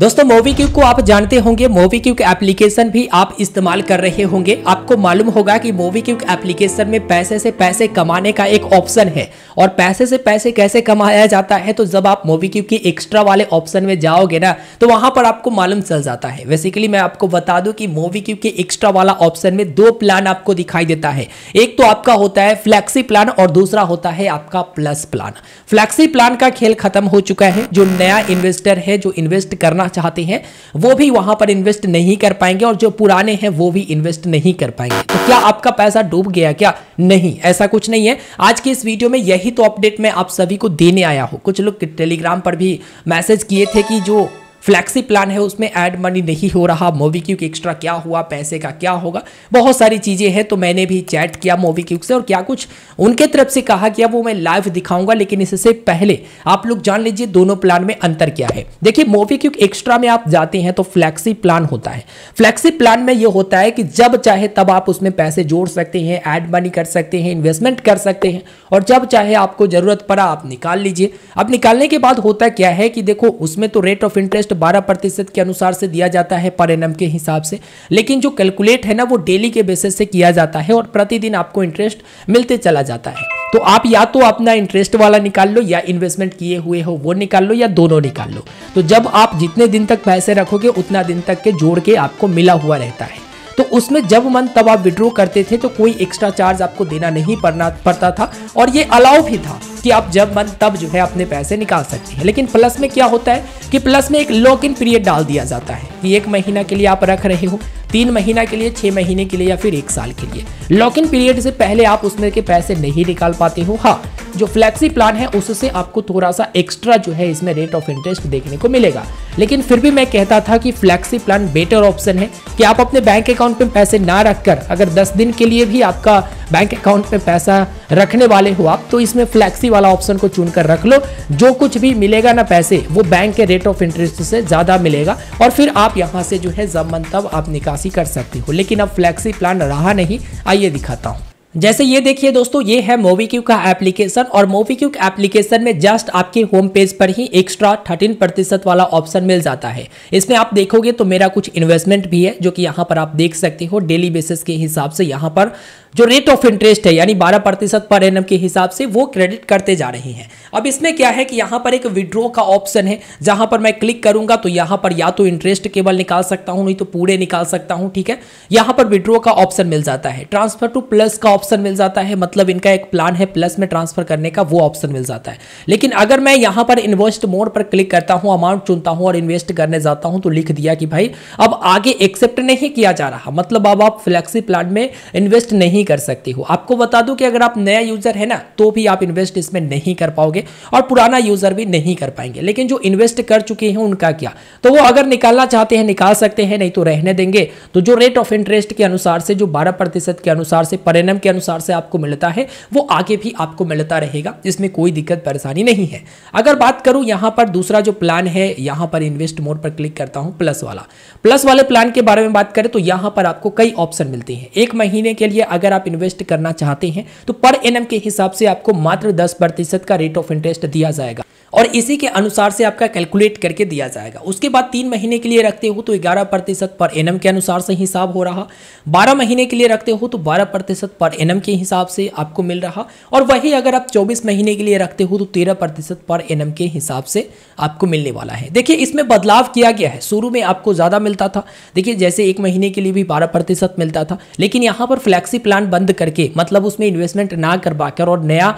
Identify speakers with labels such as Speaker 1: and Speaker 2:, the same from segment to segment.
Speaker 1: दोस्तों मोवी क्यू को आप जानते होंगे मोवी क्यू एप्लीकेशन भी आप इस्तेमाल कर रहे होंगे आपको मालूम होगा कि मोवी क्यू एप्लीकेशन में पैसे से पैसे कमाने का एक ऑप्शन है और पैसे से पैसे कैसे कमाया जाता है तो जब आप मोवी क्यू के एक्स्ट्रा वाले ऑप्शन में जाओगे ना तो वहां पर आपको मालूम चल जाता है बेसिकली मैं आपको बता दू कि मोवी क्यू के एक्स्ट्रा वाला ऑप्शन में दो प्लान आपको दिखाई देता है एक तो आपका होता है फ्लैक्सी प्लान और दूसरा होता है आपका प्लस प्लान फ्लैक्सी प्लान का खेल खत्म हो चुका है जो नया इन्वेस्टर है जो इन्वेस्ट करना करना चाहते हैं वो भी वहां पर इन्वेस्ट नहीं कर पाएंगे और जो पुराने हैं वो भी इन्वेस्ट नहीं कर पाएंगे तो क्या आपका पैसा डूब गया क्या नहीं ऐसा कुछ नहीं है आज की इस वीडियो में यही तो अपडेट मैं आप सभी को देने आया हूँ कुछ लोग टेलीग्राम पर भी मैसेज किए थे कि जो फ्लैक्सी प्लान है उसमें एड मनी नहीं हो रहा मोवी क्यूक एक्स्ट्रा क्या हुआ पैसे का क्या होगा बहुत सारी चीज़ें हैं तो मैंने भी चैट किया मोवी क्यूक से और क्या कुछ उनके तरफ से कहा गया वो मैं लाइव दिखाऊंगा लेकिन इससे पहले आप लोग जान लीजिए दोनों प्लान में अंतर क्या है देखिए मोवी क्यूक एक्स्ट्रा में आप जाते हैं तो फ्लैक्सी प्लान होता है फ्लैक्सी प्लान में यह होता है कि जब चाहे तब आप उसमें पैसे जोड़ सकते हैं एड मनी कर सकते हैं इन्वेस्टमेंट कर सकते हैं और जब चाहे आपको जरूरत पड़ा आप निकाल लीजिए अब निकालने के बाद होता क्या है कि देखो उसमें तो रेट ऑफ इंटरेस्ट बारह प्रतिशत के अनुसार से दिया जाता है पर एनम के हिसाब से लेकिन जो कैलकुलेट है ना वो डेली के बेसिस से किया जाता है और प्रतिदिन आपको इंटरेस्ट मिलते चला जाता है तो आप या तो अपना इंटरेस्ट वाला निकाल लो या इन्वेस्टमेंट किए हुए हो वो निकाल लो या दोनों निकाल लो तो जब आप जितने दिन तक पैसे रखोगे उतना दिन तक के जोड़ के आपको मिला हुआ रहता है तो उसमें जब मन तब आप विड्रॉ करते थे तो कोई एक्स्ट्रा चार्ज आपको देना नहीं पड़ना पड़ता था और ये अलाउ भी था कि आप जब मन तब जो है अपने पैसे निकाल सकते हैं लेकिन प्लस में क्या होता है कि प्लस में एक लॉक इन पीरियड डाल दिया जाता है कि एक महीना के लिए आप रख रहे हो तीन महीना के लिए छः महीने के लिए या फिर एक साल के लिए लॉक इन पीरियड से पहले आप उसमें के पैसे नहीं निकाल पाते हो हाँ जो फ्लैक्सी प्लान है उससे आपको थोड़ा सा एक्स्ट्रा जो है इसमें रेट ऑफ इंटरेस्ट देखने को मिलेगा लेकिन फिर भी मैं कहता था कि फ्लैक्सी प्लान बेटर ऑप्शन है कि आप अपने बैंक अकाउंट में पैसे ना रखकर अगर 10 दिन के लिए भी आपका बैंक अकाउंट में पैसा रखने वाले हो आप तो इसमें फ्लैक्सी वाला ऑप्शन को चुनकर रख लो जो कुछ भी मिलेगा ना पैसे वो बैंक के रेट ऑफ इंटरेस्ट से ज़्यादा मिलेगा और फिर आप यहाँ से जो है जब मन तब आप निकासी कर सकते हो लेकिन अब फ्लैक्सी प्लान रहा नहीं आइए दिखाता हूँ जैसे ये देखिए दोस्तों ये है मोवी क्यू का एप्लीकेशन और मोवी क्यू एप्लीकेशन में जस्ट आपके होम पेज पर ही एक्स्ट्रा 13 प्रतिशत वाला ऑप्शन मिल जाता है इसमें आप देखोगे तो मेरा कुछ इन्वेस्टमेंट भी है जो कि यहाँ पर आप देख सकते हो डेली बेसिस के हिसाब से यहाँ पर जो रेट ऑफ इंटरेस्ट है यानी 12 प्रतिशत पर एन के हिसाब से वो क्रेडिट करते जा रहे हैं अब इसमें क्या है कि यहाँ पर एक विड्रो का ऑप्शन है जहाँ पर मैं क्लिक करूंगा तो यहाँ पर या तो इंटरेस्ट केवल निकाल सकता हूँ नहीं तो पूरे निकाल सकता हूँ ठीक है यहाँ पर विड्रो का ऑप्शन मिल जाता है ट्रांसफर टू प्लस का ऑप्शन मिल जाता है मतलब इनका एक प्लान है प्लस में ट्रांसफर करने का वो ऑप्शन मिल जाता है लेकिन अगर मैं यहाँ पर इन्वेस्ट मोड पर क्लिक करता हूँ अमाउंट चुनता हूँ और इन्वेस्ट करने जाता हूँ तो लिख दिया कि भाई अब आगे एक्सेप्ट नहीं किया जा रहा मतलब अब आप फ्लैक्सी प्लान में इन्वेस्ट नहीं नहीं कर सकते हो आपको बता दूं कि अगर आप नया यूजर है ना तो भी आप इन्वेस्ट इसमें नहीं कर पाओगे और पुराना यूजर भी नहीं कर पाएंगे लेकिन जो इन्वेस्ट कर चुके हैं उनका क्या तो वो अगर निकालना चाहते हैं निकाल सकते हैं नहीं तो रहने देंगे तो जो रेट ऑफ इंटरेस्ट के अनुसार से जो बारह प्रतिशत के अनुसार से परिणाम के अनुसार से आपको मिलता है वो आगे भी आपको मिलता रहेगा इसमें कोई दिक्कत परेशानी नहीं है अगर बात करूं यहां पर दूसरा जो प्लान है यहां पर इन्वेस्ट मोड पर क्लिक करता हूं प्लस वाला प्लस वाले प्लान के बारे में बात करें तो यहां पर आपको कई ऑप्शन मिलते हैं एक महीने के लिए अगर अगर आप इन्वेस्ट करना चाहते हैं तो पर एनम के हिसाब से आपको मात्र दस प्रतिशत का रेट ऑफ इंटरेस्ट दिया जाएगा और इसी के अनुसार से आपका कैलकुलेट करके दिया जाएगा उसके बाद तीन महीने के लिए रखते हो तो ग्यारह प्रतिशत पर एन के अनुसार से हिसाब हो रहा बारह महीने के लिए रखते हो तो बारह प्रतिशत पर एन के हिसाब से आपको मिल रहा और वही अगर आप चौबीस महीने के लिए रखते हो तो तेरह प्रतिशत पर एन के हिसाब से आपको मिलने वाला है देखिए इसमें बदलाव किया गया है शुरू में आपको ज़्यादा मिलता था देखिए जैसे एक महीने के लिए भी बारह प्रतिशत मिलता था लेकिन यहाँ पर फ्लैक्सी प्लान बंद करके मतलब उसमें इन्वेस्टमेंट ना कर और नया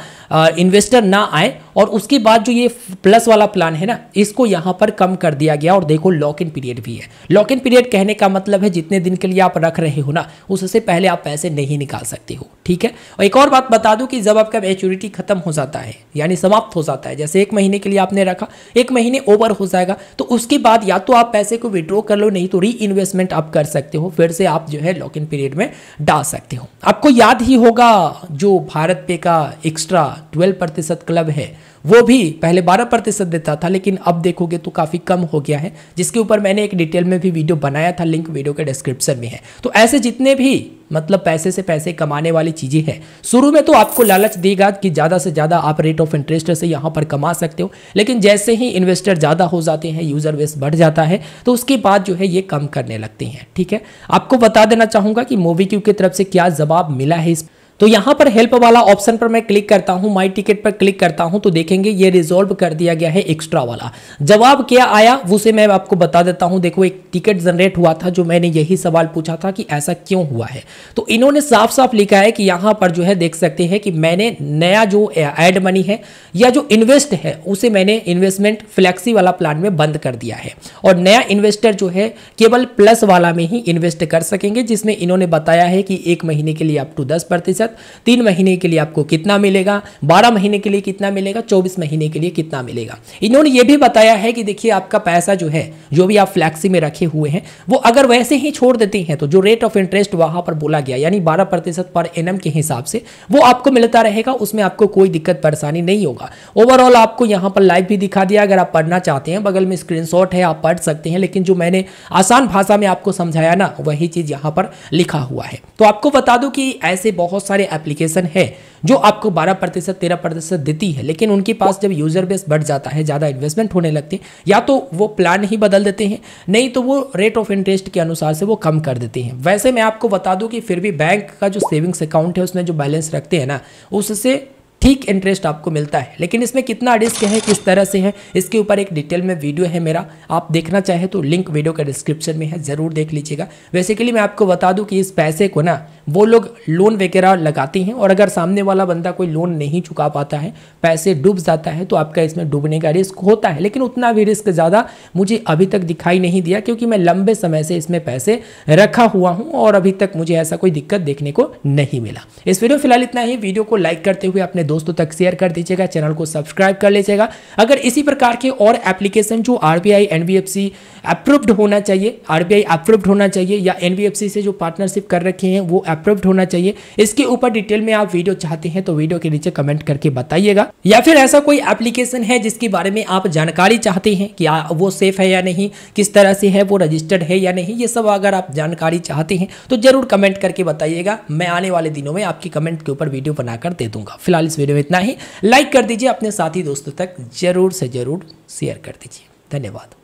Speaker 1: इन्वेस्टर ना आए और उसके बाद जो ये प्लस वाला प्लान है ना इसको यहाँ पर कम कर दिया गया और देखो लॉक इन पीरियड भी है लॉक इन पीरियड कहने का मतलब है जितने दिन के लिए आप रख रहे हो ना उससे पहले आप पैसे नहीं निकाल सकते हो ठीक है और एक और बात बता दूं कि जब आपका मेच्योरिटी खत्म हो जाता है यानी समाप्त हो जाता है जैसे एक महीने के लिए आपने रखा एक महीने ओवर हो जाएगा तो उसके बाद या तो आप पैसे को विड्रॉ कर लो नहीं तो री इन्वेस्टमेंट आप कर सकते हो फिर से आप जो है लॉक इन पीरियड में डाल सकते हो आपको याद ही होगा जो भारत पे का एक्स्ट्रा ट्वेल्व प्रतिशत क्लब है वो भी पहले बारह प्रतिशत देता था लेकिन अब देखोगे तो काफ़ी कम हो गया है जिसके ऊपर मैंने एक डिटेल में भी वीडियो बनाया था लिंक वीडियो के डिस्क्रिप्शन में है तो ऐसे जितने भी मतलब पैसे से पैसे कमाने वाली चीज़ें हैं शुरू में तो आपको लालच देगा कि ज़्यादा से ज़्यादा आप रेट ऑफ इंटरेस्ट से यहाँ पर कमा सकते हो लेकिन जैसे ही इन्वेस्टर ज़्यादा हो जाते हैं यूज़र वेस बढ़ जाता है तो उसके बाद जो है ये कम करने लगते हैं ठीक है आपको बता देना चाहूंगा कि मोबीक्यू की तरफ से क्या जवाब मिला है इस तो यहां पर हेल्प वाला ऑप्शन पर मैं क्लिक करता हूं माई टिकट पर क्लिक करता हूं तो देखेंगे ये रिजोल्व कर दिया गया है एक्स्ट्रा वाला जवाब क्या आया उसे मैं आपको बता देता हूं देखो एक टिकट जनरेट हुआ था जो मैंने यही सवाल पूछा था कि ऐसा क्यों हुआ है तो इन्होंने साफ साफ लिखा है कि यहां पर जो है देख सकते हैं कि मैंने नया जो एड मनी है या जो इन्वेस्ट है उसे मैंने इन्वेस्टमेंट फ्लेक्सी वाला प्लान में बंद कर दिया है और नया इन्वेस्टर जो है केवल प्लस वाला में ही इन्वेस्ट कर सकेंगे जिसमें इन्होंने बताया है कि एक महीने के लिए अप टू दस प्रतिशत प्रतिशत तीन महीने के लिए आपको कितना मिलेगा बारह महीने के लिए कितना मिलेगा चौबीस महीने के लिए कितना मिलेगा इन्होंने ये भी बताया है कि देखिए आपका पैसा जो है जो भी आप फ्लैक्सी में रखे हुए हैं वो अगर वैसे ही छोड़ देते हैं तो जो रेट ऑफ इंटरेस्ट वहां पर बोला गया यानी बारह प्रतिशत पर एन के हिसाब से वो आपको मिलता रहेगा उसमें आपको कोई दिक्कत परेशानी नहीं होगा ओवरऑल आपको यहाँ पर लाइव भी दिखा दिया अगर आप पढ़ना चाहते हैं बगल में स्क्रीन है आप पढ़ सकते हैं लेकिन जो मैंने आसान भाषा में आपको समझाया ना वही चीज़ यहां पर लिखा हुआ है तो आपको बता दूं कि ऐसे बहुत सारे सारे एप्लीकेशन है जो आपको 12 प्रतिशत तेरह प्रतिशत देती है लेकिन उनके पास जब यूज़र बेस बढ़ जाता है ज़्यादा इन्वेस्टमेंट होने लगते हैं या तो वो प्लान ही बदल देते हैं नहीं तो वो रेट ऑफ इंटरेस्ट के अनुसार से वो कम कर देते हैं वैसे मैं आपको बता दूं कि फिर भी बैंक का जो सेविंग्स अकाउंट है उसमें जो बैलेंस रखते हैं ना उससे ठीक इंटरेस्ट आपको मिलता है लेकिन इसमें कितना रिस्क है किस तरह से है इसके ऊपर एक डिटेल में वीडियो है मेरा आप देखना चाहे तो लिंक वीडियो का डिस्क्रिप्शन में है ज़रूर देख लीजिएगा बेसिकली मैं आपको बता दूं कि इस पैसे को ना वो लोग लोन वगैरह लगाते हैं और अगर सामने वाला बंदा कोई लोन नहीं चुका पाता है पैसे डूब जाता है तो आपका इसमें डूबने का रिस्क होता है लेकिन उतना भी रिस्क ज़्यादा मुझे अभी तक दिखाई नहीं दिया क्योंकि मैं लंबे समय से इसमें पैसे रखा हुआ हूँ और अभी तक मुझे ऐसा कोई दिक्कत देखने को नहीं मिला इस वीडियो फिलहाल इतना ही वीडियो को लाइक करते हुए अपने दोस्तों तक शेयर कर दीजिएगा चैनल को सब्सक्राइब कर लीजिएगा अगर इसी प्रकार के और एप्लीकेशन जो आर बी अप्रूव्ड होना चाहिए आर अप्रूव्ड होना चाहिए या एन से जो पार्टनरशिप कर रखे हैं वो अप्रूव्ड होना चाहिए इसके ऊपर डिटेल में आप वीडियो चाहते हैं तो वीडियो के नीचे कमेंट करके बताइएगा या फिर ऐसा कोई एप्लीकेशन है जिसके बारे में आप जानकारी चाहते हैं कि वो सेफ है या नहीं किस तरह से है वो रजिस्टर्ड है या नहीं ये सब अगर आप जानकारी चाहते हैं तो जरूर कमेंट करके बताइएगा मैं आने वाले दिनों में आपकी कमेंट के ऊपर वीडियो बनाकर दे दूंगा फिलहाल इस वीडियो में इतना ही लाइक कर दीजिए अपने साथी दोस्तों तक जरूर से जरूर शेयर कर दीजिए धन्यवाद